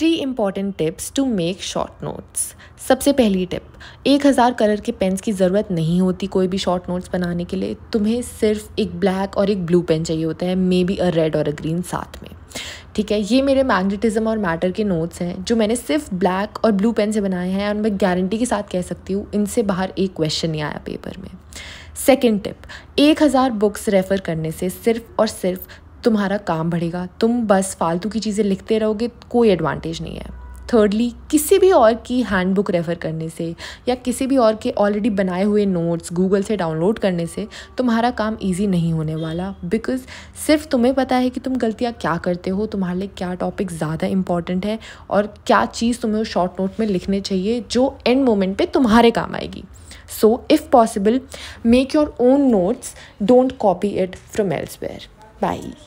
three important tips to make short notes सबसे पहली tip एक हज़ार कलर के पेन्स की ज़रूरत नहीं होती कोई भी शॉर्ट नोट्स बनाने के लिए तुम्हें सिर्फ एक ब्लैक और एक ब्लू पेन चाहिए होता है मे बी अ रेड और अ ग्रीन साथ में ठीक है ये मेरे मैग्नेटिज्म और मैटर के नोट्स हैं जो मैंने सिर्फ ब्लैक और ब्लू पेन से बनाए हैं और मैं गारंटी के साथ कह सकती हूँ इनसे बाहर एक क्वेश्चन नहीं आया पेपर में सेकेंड टिप एक हज़ार बुक्स रेफ़र करने से सिर्फ और सिर्फ तुम्हारा काम बढ़ेगा तुम बस फालतू की चीज़ें लिखते रहोगे कोई एडवांटेज नहीं है थर्डली किसी भी और की हैंडबुक रेफ़र करने से या किसी भी और के ऑलरेडी बनाए हुए नोट्स गूगल से डाउनलोड करने से तुम्हारा काम इजी नहीं होने वाला बिकॉज सिर्फ तुम्हें पता है कि तुम गलतियाँ क्या करते हो तुम्हारे लिए क्या टॉपिक ज़्यादा इंपॉर्टेंट है और क्या चीज़ तुम्हें शॉर्ट नोट में लिखने चाहिए जो एंड मोमेंट पर तुम्हारे काम आएगी so if possible make your own notes don't copy it from elsewhere by